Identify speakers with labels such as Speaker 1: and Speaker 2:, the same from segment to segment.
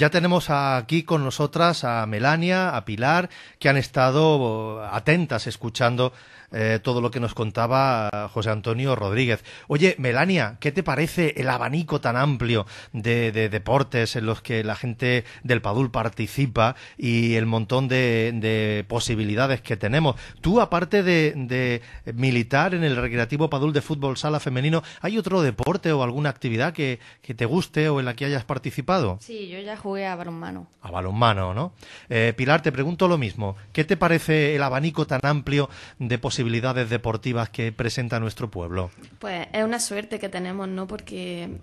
Speaker 1: Ya tenemos aquí con nosotras a Melania, a Pilar, que han estado eh, atentas escuchando eh, todo lo que nos contaba José Antonio Rodríguez. Oye, Melania, ¿qué te parece el abanico tan amplio de, deportes en los que la gente del Padul participa y el montón de, posibilidades que tenemos? Tú, aparte de, militar en el Recreativo Padul de Fútbol Sala Femenino, ¿hay otro deporte o alguna actividad que, te guste o en la que hayas participado? Sí, yo ya
Speaker 2: a balonmano.
Speaker 1: A balonmano, ¿no? Eh, Pilar, te pregunto lo mismo. ¿Qué te parece el abanico tan amplio de posibilidades deportivas que presenta nuestro pueblo?
Speaker 2: Pues es una
Speaker 3: suerte que tenemos, ¿no? Porque,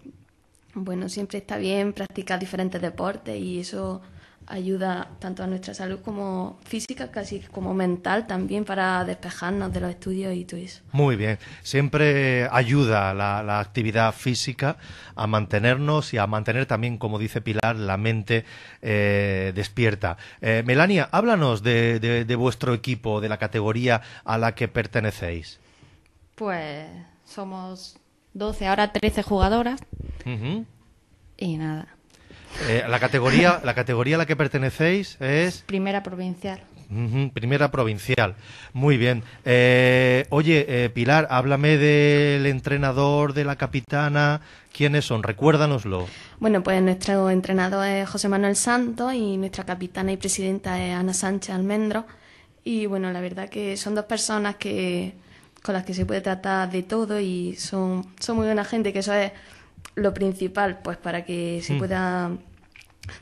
Speaker 3: bueno, siempre está bien practicar diferentes deportes y eso ayuda tanto a nuestra salud como física, casi como mental también para despejarnos de los estudios y todo
Speaker 1: Muy bien, siempre ayuda la, actividad física a mantenernos y a mantener también, como dice Pilar, la mente eh, despierta. Eh, Melania, háblanos de, vuestro equipo, de la categoría a la que pertenecéis.
Speaker 2: Pues somos 12, ahora 13 jugadoras. Y nada.
Speaker 1: Eh, la, categoría, la categoría a la que pertenecéis es...
Speaker 2: Primera provincial.
Speaker 1: primera provincial. Muy bien. Eh, oye, eh, Pilar, háblame del entrenador, de la capitana. ¿Quiénes son? Recuérdanoslo.
Speaker 3: Bueno, pues nuestro entrenador es José Manuel Santos y nuestra capitana y presidenta es Ana Sánchez Almendro. Y bueno, la verdad que son dos personas que con las que se puede tratar de todo y son, son muy buena gente, que eso es lo principal, pues para que se mm. pueda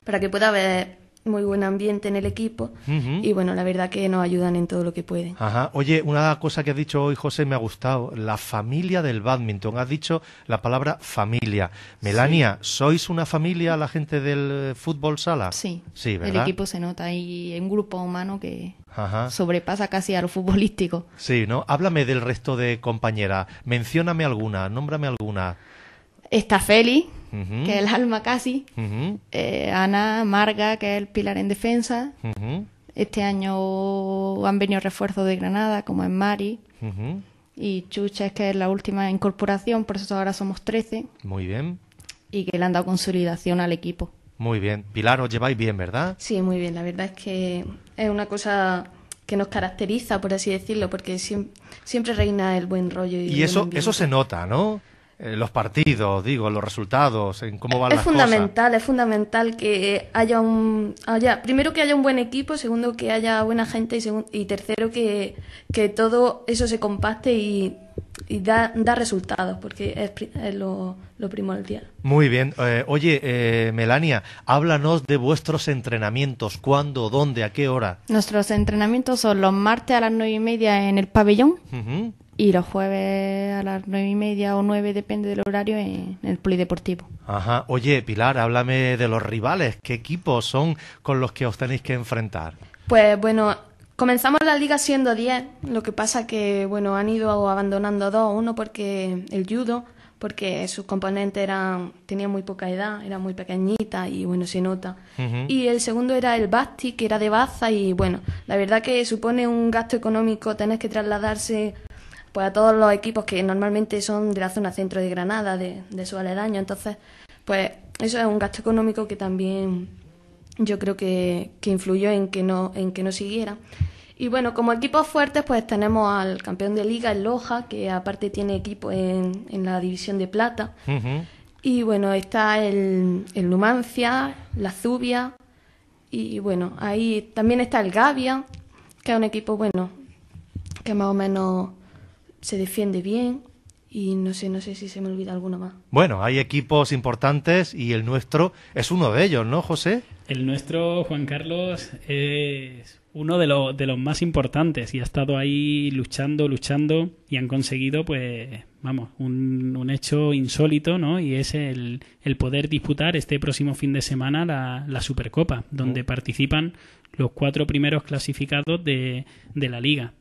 Speaker 3: para que pueda haber muy buen ambiente en el equipo y bueno, la verdad que nos ayudan en todo lo que pueden.
Speaker 1: Ajá. Oye, una cosa que has dicho hoy, José, me ha gustado, la familia del badminton. Has dicho la palabra familia. Melania, ¿sois una familia la gente del eh, fútbol sala? Sí. Sí, ¿verdad? El equipo
Speaker 2: se nota y un grupo humano que sobrepasa casi a lo futbolístico.
Speaker 1: Sí, ¿no? Háblame del resto de compañeras. Mencióname alguna, nómbrame alguna.
Speaker 2: Está Feli que es el alma casi, eh, Ana Marga, que es el pilar en defensa. Este año han venido refuerzos de Granada, como es Mari. Y Chucha que es la última incorporación, por eso ahora somos 13. Muy bien. Y que le han dado consolidación al equipo.
Speaker 1: Muy bien. Pilar, os lleváis bien, ¿verdad?
Speaker 2: Sí, muy bien. La verdad es que es una cosa que nos caracteriza,
Speaker 3: por así decirlo, porque siempre, reina el buen rollo. Y, y eso, eso se
Speaker 1: nota, ¿no? Eh, los partidos, digo, los resultados, en cómo van es fundamental,
Speaker 3: Es fundamental, es fundamental que haya un, haya, primero que haya un buen equipo, segundo que haya buena gente y, y tercero que, todo eso se compacte y, da, resultados, porque
Speaker 2: es, lo, lo, primordial.
Speaker 1: Muy bien. Eh, oye, eh, Melania, háblanos de vuestros entrenamientos, cuándo, dónde, a qué hora.
Speaker 2: Nuestros entrenamientos son los martes a las nueve y media en el pabellón y los jueves a las nueve y media o nueve, depende del horario, en el polideportivo.
Speaker 1: Ajá. Oye, Pilar, háblame de los rivales. ¿Qué equipos son con los que os tenéis que enfrentar?
Speaker 2: Pues bueno, comenzamos la liga
Speaker 3: siendo diez. lo que pasa que bueno, han ido abandonando dos, uno porque el judo, porque sus componentes eran tenían muy poca edad, era muy pequeñita y bueno, se nota. Y el segundo era el Basti, que era de Baza y bueno, la verdad que supone un gasto económico tener que trasladarse pues a todos los equipos que normalmente son de la zona centro de Granada, de, de su aledaño. Entonces, pues eso es un gasto económico que también yo creo que, que influyó en que no, en que no siguiera. Y bueno, como equipos fuertes, pues tenemos al campeón de liga, el Loja, que aparte tiene equipo en, en la división de plata. Y bueno, está el, el la Zubia, y bueno, ahí también está el Gavia, que es un equipo, bueno, que más o menos se defiende bien y no sé, no sé si se me olvida alguno más.
Speaker 1: Bueno, hay equipos importantes y el nuestro es uno de ellos, ¿no, José?
Speaker 4: El nuestro, Juan Carlos, es uno de, los, de los más importantes y ha estado ahí luchando, luchando y han conseguido, pues, vamos, un, hecho insólito, ¿no? Y es el, el, poder disputar este próximo fin de semana la, la Supercopa, donde oh. participan los cuatro primeros clasificados de, de la liga.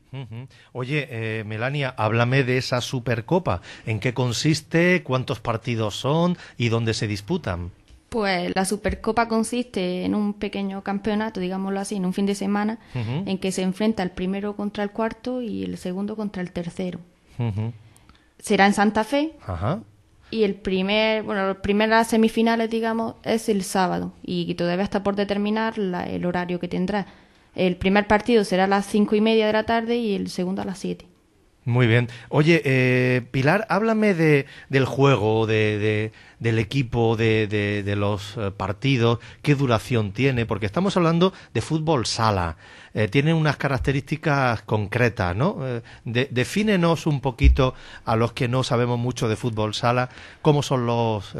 Speaker 1: Oye, eh, Melania, háblame de esa Supercopa. ¿En qué consiste? ¿Cuántos partidos son? ¿Y dónde se disputan?
Speaker 2: Pues la Supercopa consiste en un pequeño campeonato, digámoslo así, en un fin de semana, en que se enfrenta el primero contra el cuarto y el segundo contra el tercero. Será en Santa Fe. Y el primer, bueno, las primeras semifinales, digamos, es el sábado. Y todavía está por determinar el horario que tendrá el primer partido será a las cinco y media de la tarde y el segundo a las siete.
Speaker 1: Muy bien. Oye, eh, Pilar, háblame de, del juego, de, de del equipo, de, de, los eh, partidos, qué duración tiene, porque estamos hablando de fútbol sala, eh, tiene unas características concretas, ¿no? Eh, defínenos un poquito a los que no sabemos mucho de fútbol sala, cómo son los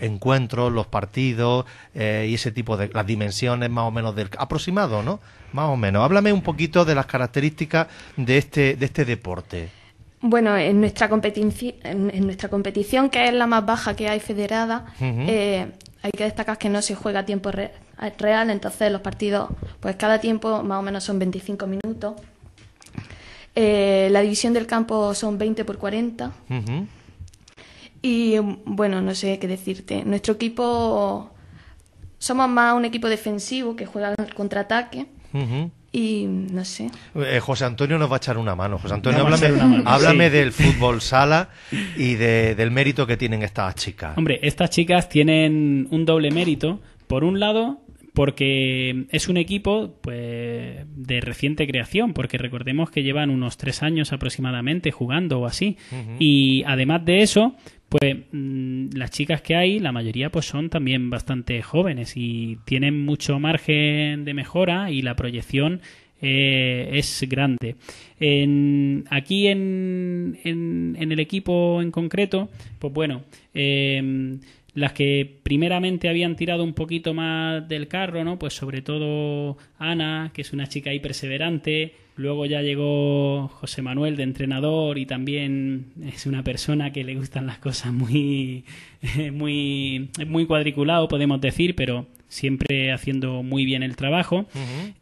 Speaker 1: encuentros, los partidos y ese tipo de las dimensiones más o menos del aproximado, ¿no? Más o menos. Háblame un poquito de las características de este, de este deporte.
Speaker 3: Bueno, en nuestra, en nuestra competición, que es la más baja que hay federada,
Speaker 1: eh,
Speaker 3: hay que destacar que no se juega a tiempo real, entonces los partidos, pues cada tiempo más o menos son 25 minutos. Eh, la división del campo son 20 por 40. Y bueno, no sé qué decirte. Nuestro equipo, somos más un equipo defensivo que juega al contraataque. Y no sé.
Speaker 1: Eh, José Antonio nos va a echar una mano. José Antonio, háblame, del fútbol sala y del mérito que tienen estas chicas.
Speaker 4: Hombre, estas chicas tienen un doble mérito. Por un lado, porque es un equipo pues, de reciente creación, porque recordemos que llevan unos tres años aproximadamente jugando o así. Y además de eso, pues las chicas que hay, la mayoría pues son también bastante jóvenes y tienen mucho margen de mejora y la proyección eh, es grande. aquí en, en, el equipo en concreto, pues bueno, eh, las que primeramente habían tirado un poquito más del carro, ¿no? Pues sobre todo Ana, que es una chica perseverante. luego ya llegó José Manuel de entrenador y también es una persona que le gustan las cosas muy muy muy cuadriculado, podemos decir, pero siempre haciendo muy bien el trabajo.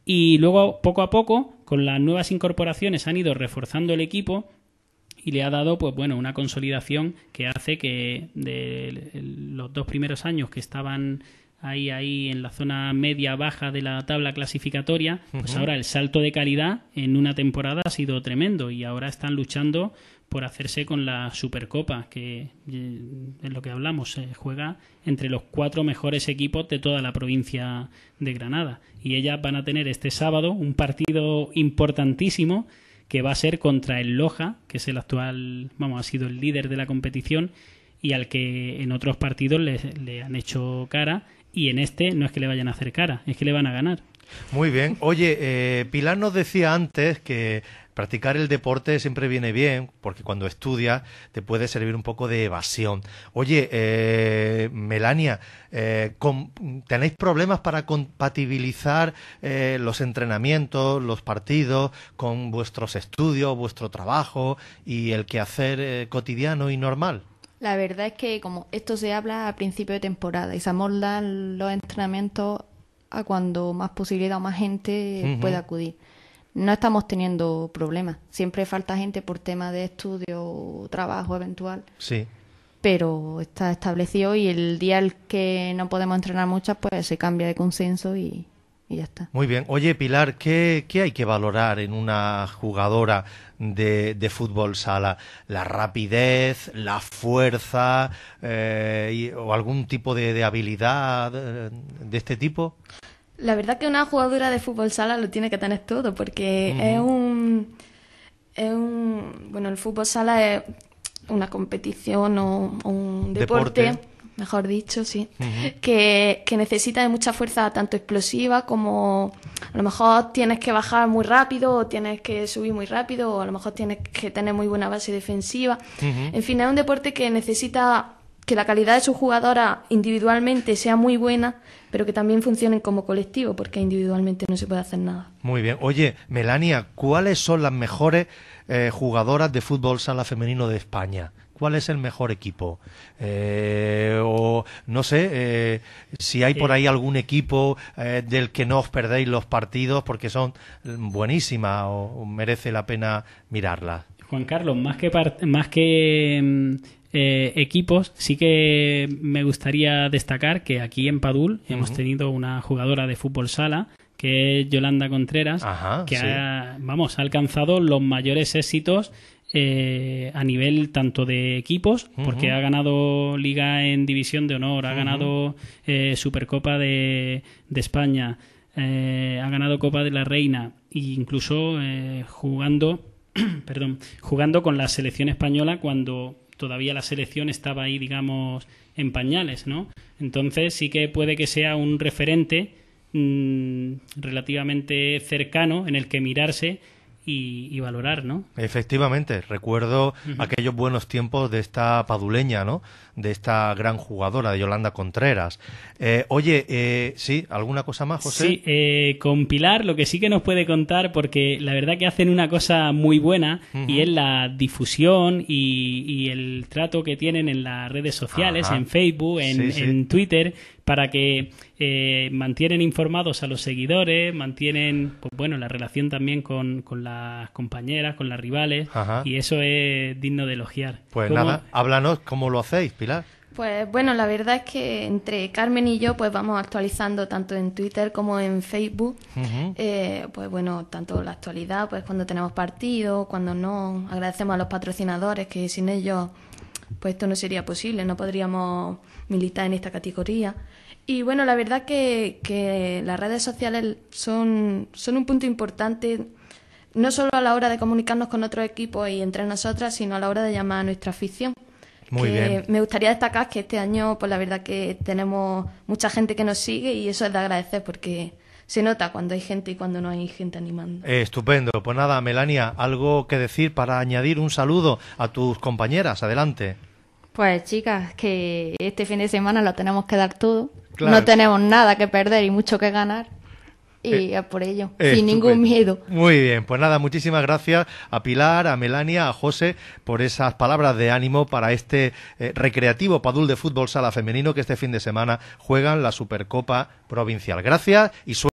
Speaker 4: Y luego poco a poco con las nuevas incorporaciones han ido reforzando el equipo y le ha dado pues bueno una consolidación que hace que de los dos primeros años que estaban ahí ahí en la zona media baja de la tabla clasificatoria pues ahora el salto de calidad en una temporada ha sido tremendo y ahora están luchando por hacerse con la Supercopa que eh, es lo que hablamos se juega entre los cuatro mejores equipos de toda la provincia de Granada y ellas van a tener este sábado un partido importantísimo que va a ser contra el Loja, que es el actual, vamos, ha sido el líder de la competición y al que en otros partidos le, han hecho cara y en este no es que le vayan a hacer
Speaker 1: cara, es que le van a ganar. Muy bien. Oye, eh, Pilar nos decía antes que practicar el deporte siempre viene bien, porque cuando estudias te puede servir un poco de evasión. Oye, eh, Melania, eh, ¿tenéis problemas para compatibilizar los entrenamientos, los partidos, con vuestros estudios, vuestro trabajo y el quehacer cotidiano y normal?
Speaker 2: La verdad es que como esto se habla a principio de temporada y se amoldan los entrenamientos a cuando más posibilidad o más gente Puede pueda acudir. No estamos teniendo problemas. Siempre falta gente por tema de estudio, trabajo eventual. Sí. Pero está establecido y el día el que no podemos entrenar muchas, pues se cambia de consenso y, y ya está.
Speaker 1: Muy bien. Oye, Pilar, ¿qué, qué hay que valorar en una jugadora de, de fútbol sala? ¿La rapidez, la fuerza eh, o algún tipo de, habilidad eh, de, este tipo?
Speaker 3: La verdad que una jugadora de fútbol sala lo tiene que tener todo porque es un... Es un, bueno, el fútbol sala es una competición o, un deporte mejor dicho, sí, que, que, necesita de mucha fuerza tanto explosiva como a lo mejor tienes que bajar muy rápido o tienes que subir muy rápido o a lo mejor tienes que tener muy buena base defensiva. En fin, es un deporte que necesita que la calidad de su jugadora individualmente sea muy buena, pero que también funcionen como colectivo, porque individualmente no se puede hacer nada.
Speaker 1: Muy bien. Oye, Melania, ¿cuáles son las mejores eh, jugadoras de fútbol sala femenino de España? cuál es el mejor equipo. Eh, o no sé eh, si hay por ahí algún equipo eh, del que no os perdéis los partidos porque son buenísimas o, merece la pena mirarla.
Speaker 4: Juan Carlos, más que, más que mm, equipos, sí que me gustaría destacar que aquí en Padul hemos tenido una jugadora de fútbol sala que es Yolanda Contreras, que ha, vamos, ha alcanzado los mayores éxitos eh, a nivel tanto de equipos, porque ha ganado Liga en División de Honor, ha ganado eh, Supercopa de, España, eh, ha ganado Copa de la Reina, e incluso jugando, perdón, jugando con la selección española cuando todavía la selección estaba ahí, digamos, en pañales, ¿no? Entonces sí que puede que sea un referente mm, relativamente cercano en el que mirarse y, valorar, ¿no?
Speaker 1: Efectivamente, recuerdo aquellos buenos tiempos de esta paduleña, ¿no? De esta gran jugadora, de Yolanda Contreras. Eh, oye, eh, ¿sí? ¿Alguna cosa más, José? Sí, eh, lo que sí que nos puede contar, porque la verdad que hacen una cosa
Speaker 4: muy buena y es la difusión y, el trato que tienen en las redes sociales, en Facebook, en Twitter, para que eh, mantienen informados a los seguidores, mantienen, pues bueno, la relación también con, las compañeras, con las rivales, y eso es digno de elogiar. Pues nada,
Speaker 1: háblanos cómo lo hacéis, Pilar.
Speaker 3: Pues bueno, la verdad es que entre Carmen y yo pues vamos actualizando tanto en Twitter como en Facebook, eh, pues bueno, tanto la actualidad, pues cuando tenemos partido, cuando no, agradecemos a los patrocinadores que sin ellos pues esto no sería posible, no podríamos militar en esta categoría. Y bueno, la verdad que, que las redes sociales son, son un punto importante, no solo a la hora de comunicarnos con otros equipos y entre nosotras, sino a la hora de llamar a nuestra afición. Muy bien. Me gustaría destacar que este año, pues la verdad que tenemos mucha gente que nos sigue y eso es de agradecer porque se nota cuando hay gente y cuando no hay gente animando.
Speaker 1: Eh, estupendo. Pues nada, Melania, algo que decir para añadir un saludo a tus compañeras. Adelante.
Speaker 2: Pues chicas, que este fin de semana lo tenemos que dar todo.
Speaker 1: No tenemos
Speaker 2: nada que perder y mucho que ganar. Y eh, por ello, eh, sin ningún
Speaker 1: miedo. Muy bien, pues nada, muchísimas gracias a Pilar, a Melania, a José por esas palabras de ánimo para este eh, recreativo Padul de Fútbol Sala Femenino que este fin de semana juegan la Supercopa Provincial. Gracias y suerte.